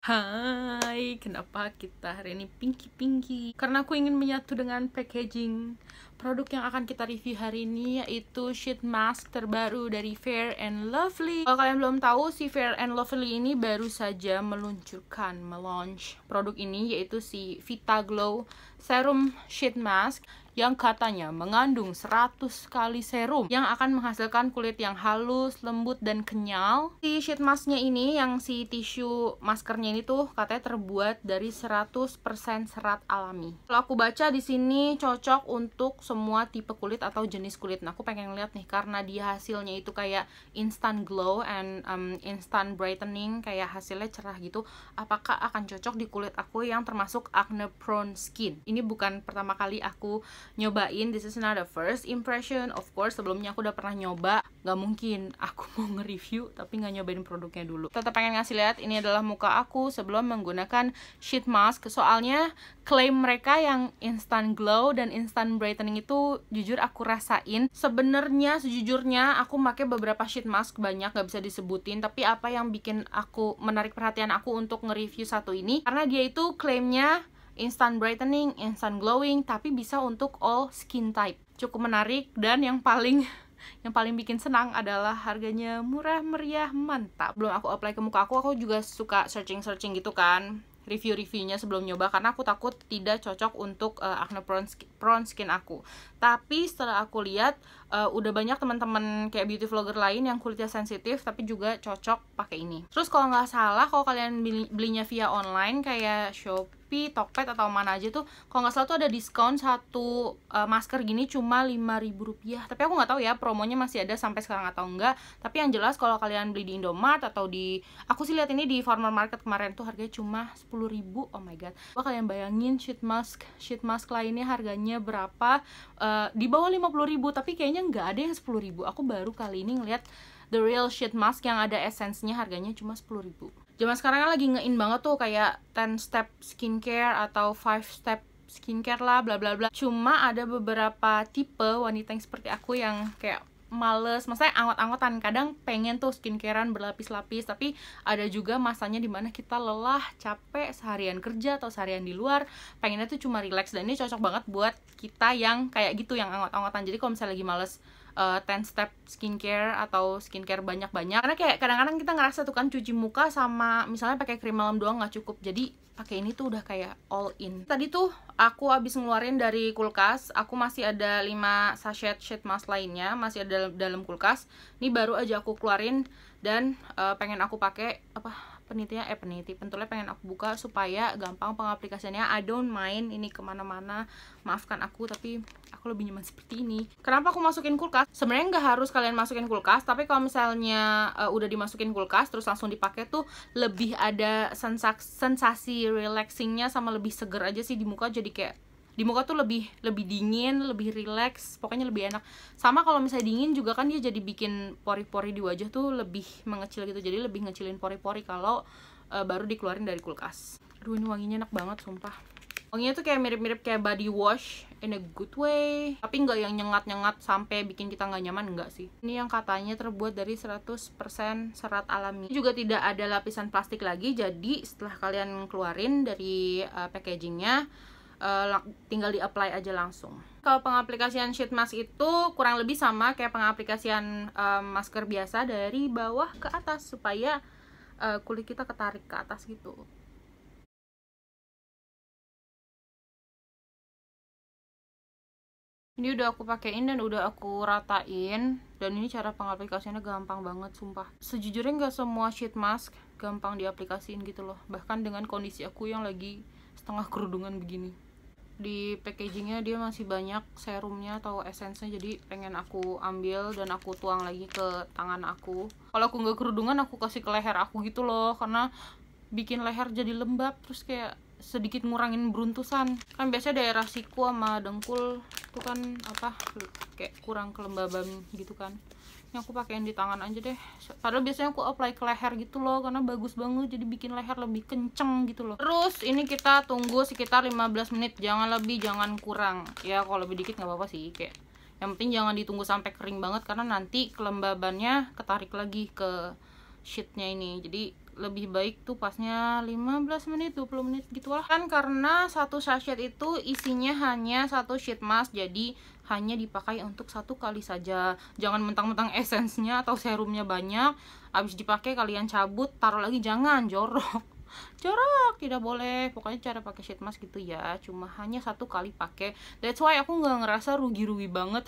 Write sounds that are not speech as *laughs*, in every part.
Hai, kenapa kita hari ini pinky-pinky? Karena aku ingin menyatu dengan packaging produk yang akan kita review hari ini yaitu sheet mask terbaru dari Fair and Lovely. Kalau kalian belum tahu, si Fair and Lovely ini baru saja meluncurkan, melaunch produk ini yaitu si Vita Glow Serum Sheet Mask yang katanya mengandung 100 kali serum yang akan menghasilkan kulit yang halus, lembut, dan kenyal. Si sheet masknya ini, yang si tisu maskernya ini tuh katanya terbuat dari 100% serat alami. Kalau aku baca di sini cocok untuk semua tipe kulit atau jenis kulit. Nah, aku pengen lihat nih karena dia hasilnya itu kayak instant glow and um, instant brightening, kayak hasilnya cerah gitu. Apakah akan cocok di kulit aku yang termasuk acne prone skin? Ini bukan pertama kali aku nyobain this is not a first impression of course sebelumnya aku udah pernah nyoba nggak mungkin aku *laughs* mau nge-review tapi nggak nyobain produknya dulu tetap pengen ngasih lihat ini adalah muka aku sebelum menggunakan sheet mask soalnya klaim mereka yang instant glow dan instant brightening itu jujur aku rasain sebenarnya sejujurnya aku pakai beberapa sheet mask banyak nggak bisa disebutin tapi apa yang bikin aku menarik perhatian aku untuk nge-review satu ini karena dia itu klaimnya instant brightening, instant glowing, tapi bisa untuk all skin type. Cukup menarik dan yang paling *laughs* yang paling bikin senang adalah harganya murah meriah mantap. Belum aku apply ke muka aku, aku juga suka searching-searching gitu kan review-reviewnya sebelum nyoba karena aku takut tidak cocok untuk uh, acne prone skin, prone skin aku. Tapi setelah aku lihat uh, udah banyak teman-teman kayak beauty vlogger lain yang kulitnya sensitif tapi juga cocok pakai ini. Terus kalau nggak salah kalau kalian belinya via online kayak Shopee Shopee, Tokped atau mana aja tuh kalau nggak salah tuh ada diskon satu uh, masker gini cuma ribu rupiah. tapi aku nggak tahu ya promonya masih ada sampai sekarang atau enggak tapi yang jelas kalau kalian beli di Indomart atau di aku sih lihat ini di Farmer Market kemarin tuh harganya cuma Rp10.000 oh my god Wah, kalian bayangin sheet mask sheet mask lainnya harganya berapa uh, di bawah Rp50.000 tapi kayaknya nggak ada yang sepuluh 10000 aku baru kali ini ngeliat The Real Sheet Mask yang ada esensinya harganya cuma 10.000. ribu zaman sekarang kan lagi ngein banget tuh kayak 10 step skincare atau 5 step skincare lah bla bla bla cuma ada beberapa tipe wanita yang seperti aku yang kayak males maksudnya anggot-anggotan kadang pengen tuh skincarean berlapis-lapis tapi ada juga masanya dimana kita lelah capek seharian kerja atau seharian di luar pengennya tuh cuma relax dan ini cocok banget buat kita yang kayak gitu yang anggot-anggotan jadi kalau misalnya lagi males uh, eh, 10 step skincare atau skincare banyak-banyak karena kayak kadang-kadang kita ngerasa tuh kan cuci muka sama misalnya pakai krim malam doang nggak cukup jadi pakai ini tuh udah kayak all in tadi tuh aku abis ngeluarin dari kulkas aku masih ada 5 sachet sheet mask lainnya masih ada dalam kulkas ini baru aja aku keluarin dan uh, pengen aku pakai apa penitinya eh peniti pentulnya pengen aku buka supaya gampang pengaplikasiannya I don't mind ini kemana-mana maafkan aku tapi aku lebih nyaman seperti ini kenapa aku masukin kulkas sebenarnya nggak harus kalian masukin kulkas tapi kalau misalnya uh, udah dimasukin kulkas terus langsung dipakai tuh lebih ada sensasi, sensasi relaxingnya sama lebih seger aja sih di muka jadi kayak di muka tuh lebih lebih dingin lebih rileks pokoknya lebih enak sama kalau misalnya dingin juga kan dia jadi bikin pori-pori di wajah tuh lebih mengecil gitu jadi lebih ngecilin pori-pori kalau uh, baru dikeluarin dari kulkas aduh ini wanginya enak banget sumpah wanginya tuh kayak mirip-mirip kayak body wash in a good way tapi nggak yang nyengat-nyengat sampai bikin kita nggak nyaman enggak sih ini yang katanya terbuat dari 100% serat alami ini juga tidak ada lapisan plastik lagi jadi setelah kalian keluarin dari uh, packagingnya uh, tinggal di apply aja langsung kalau pengaplikasian sheet mask itu kurang lebih sama kayak pengaplikasian um, masker biasa dari bawah ke atas supaya uh, kulit kita ketarik ke atas gitu ini udah aku pakein dan udah aku ratain dan ini cara pengaplikasiannya gampang banget sumpah sejujurnya nggak semua sheet mask gampang diaplikasiin gitu loh bahkan dengan kondisi aku yang lagi setengah kerudungan begini di packagingnya dia masih banyak serumnya atau esensnya jadi pengen aku ambil dan aku tuang lagi ke tangan aku kalau aku nggak kerudungan aku kasih ke leher aku gitu loh karena bikin leher jadi lembab terus kayak sedikit ngurangin beruntusan kan biasanya daerah siku sama dengkul itu kan apa kayak kurang kelembaban gitu kan ini aku pakaiin di tangan aja deh padahal biasanya aku apply ke leher gitu loh karena bagus banget jadi bikin leher lebih kenceng gitu loh terus ini kita tunggu sekitar 15 menit jangan lebih jangan kurang ya kalau lebih dikit nggak apa-apa sih kayak yang penting jangan ditunggu sampai kering banget karena nanti kelembabannya ketarik lagi ke sheetnya ini jadi lebih baik tuh pasnya 15 menit 20 menit gitu lah kan karena satu sachet itu isinya hanya satu sheet mask jadi hanya dipakai untuk satu kali saja jangan mentang-mentang nya atau serumnya banyak abis dipakai kalian cabut taruh lagi jangan jorok *laughs* jorok tidak boleh pokoknya cara pakai sheet mask gitu ya cuma hanya satu kali pakai that's why aku nggak ngerasa rugi-rugi banget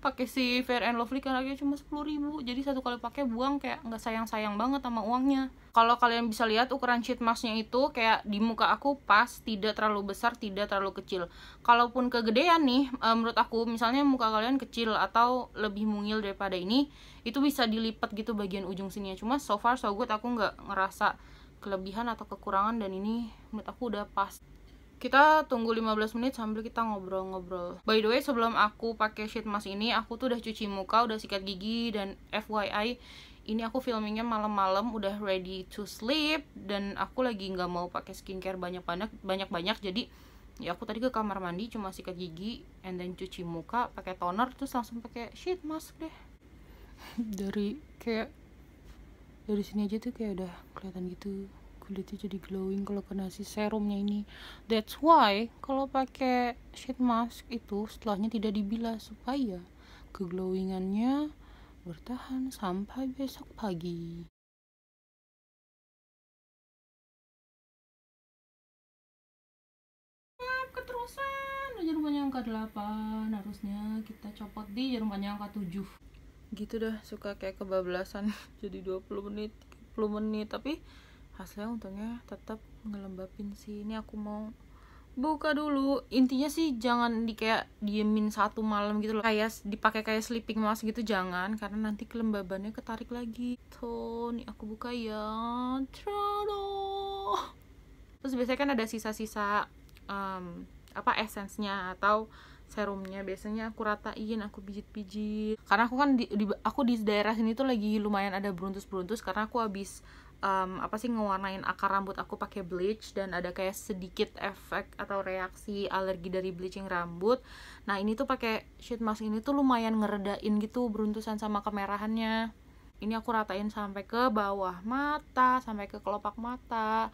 pakai si Fair and Lovely kan harganya cuma sepuluh ribu jadi satu kali pakai buang kayak nggak sayang sayang banget sama uangnya kalau kalian bisa lihat ukuran sheet masknya itu kayak di muka aku pas tidak terlalu besar tidak terlalu kecil kalaupun kegedean nih eh, menurut aku misalnya muka kalian kecil atau lebih mungil daripada ini itu bisa dilipat gitu bagian ujung sininya cuma so far so good aku nggak ngerasa kelebihan atau kekurangan dan ini menurut aku udah pas kita tunggu 15 menit sambil kita ngobrol-ngobrol. By the way, sebelum aku pakai sheet mask ini, aku tuh udah cuci muka, udah sikat gigi dan FYI ini aku filmingnya malam-malam udah ready to sleep dan aku lagi nggak mau pakai skincare banyak-banyak banyak-banyak jadi ya aku tadi ke kamar mandi cuma sikat gigi and then cuci muka pakai toner terus langsung pakai sheet mask deh *laughs* dari kayak dari sini aja tuh kayak udah kelihatan gitu kulitnya jadi glowing kalau kena si serumnya ini that's why kalau pakai sheet mask itu setelahnya tidak dibilas supaya keglowingannya bertahan sampai besok pagi keterusan jarum panjang angka 8 harusnya kita copot di jarum panjang angka 7 gitu dah suka kayak kebablasan *laughs* jadi 20 menit 10 menit tapi hasilnya untungnya tetap ngelembapin sih ini aku mau buka dulu intinya sih jangan di kayak diemin satu malam gitu loh kayak dipakai kayak sleeping mask gitu jangan karena nanti kelembabannya ketarik lagi tuh nih aku buka ya Trado. terus biasanya kan ada sisa-sisa um, apa esensnya atau serumnya biasanya aku ratain aku pijit-pijit karena aku kan di, di aku di daerah sini tuh lagi lumayan ada beruntus-beruntus karena aku habis um, apa sih ngewarnain akar rambut aku pakai bleach dan ada kayak sedikit efek atau reaksi alergi dari bleaching rambut. Nah, ini tuh pakai sheet mask ini tuh lumayan ngeredain gitu beruntusan sama kemerahannya. Ini aku ratain sampai ke bawah mata, sampai ke kelopak mata.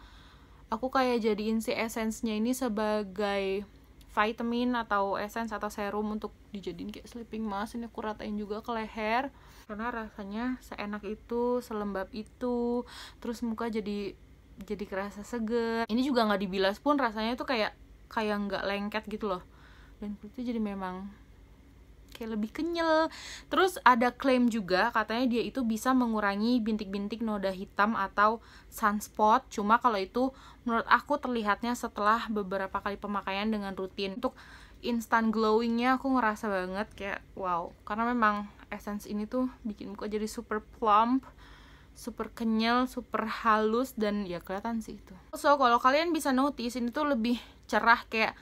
Aku kayak jadiin si esensnya ini sebagai vitamin atau essence atau serum untuk dijadiin kayak sleeping mask. Ini aku ratain juga ke leher karena rasanya seenak itu selembab itu terus muka jadi jadi kerasa seger ini juga nggak dibilas pun rasanya tuh kayak kayak nggak lengket gitu loh dan kulitnya jadi memang kayak lebih kenyal. Terus ada klaim juga katanya dia itu bisa mengurangi bintik-bintik noda hitam atau sunspot. Cuma kalau itu menurut aku terlihatnya setelah beberapa kali pemakaian dengan rutin. Untuk instant glowingnya aku ngerasa banget kayak wow karena memang essence ini tuh bikin muka jadi super plump super kenyal, super halus dan ya kelihatan sih itu. So kalau kalian bisa notice ini tuh lebih cerah kayak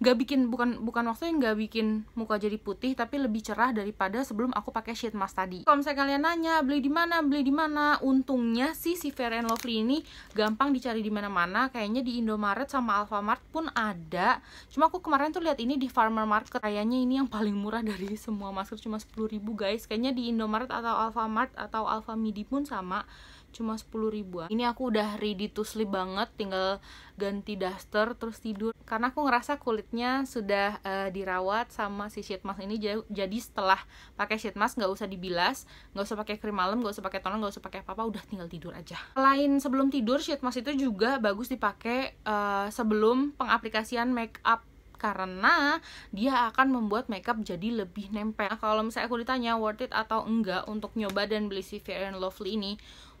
nggak bikin bukan bukan yang nggak bikin muka jadi putih tapi lebih cerah daripada sebelum aku pakai sheet mask tadi kalau misalnya kalian nanya beli di mana beli di mana untungnya sih si Fair and Lovely ini gampang dicari di mana-mana kayaknya di Indomaret sama Alfamart pun ada cuma aku kemarin tuh lihat ini di Farmer Market kayaknya ini yang paling murah dari semua masker cuma 10.000 guys kayaknya di Indomaret atau Alfamart atau Alfamidi pun sama cuma 10 ribuan ini aku udah ready to sleep banget tinggal ganti duster terus tidur karena aku ngerasa kulit kulitnya sudah uh, dirawat sama si sheet mask ini jadi setelah pakai sheet mask nggak usah dibilas nggak usah pakai krim malam nggak usah pakai toner nggak usah pakai apa apa udah tinggal tidur aja selain sebelum tidur sheet mask itu juga bagus dipakai uh, sebelum pengaplikasian make up karena dia akan membuat makeup jadi lebih nempel. Nah, kalau misalnya aku ditanya worth it atau enggak untuk nyoba dan beli si Fair and Lovely ini,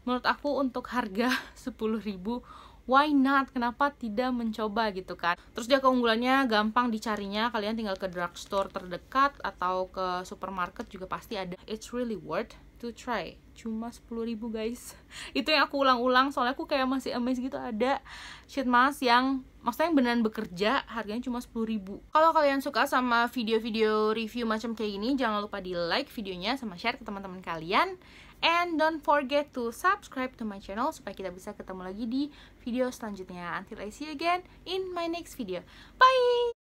menurut aku untuk harga 10.000 *laughs* why not kenapa tidak mencoba gitu kan terus dia keunggulannya gampang dicarinya kalian tinggal ke drugstore terdekat atau ke supermarket juga pasti ada it's really worth to try cuma 10.000 guys *laughs* itu yang aku ulang-ulang soalnya aku kayak masih amazed gitu ada sheet mask yang maksudnya yang beneran bekerja harganya cuma 10.000 kalau kalian suka sama video-video review macam kayak gini jangan lupa di like videonya sama share ke teman-teman kalian And don't forget to subscribe to my channel supaya kita bisa ketemu lagi di video selanjutnya. Until I see you again in my next video. Bye!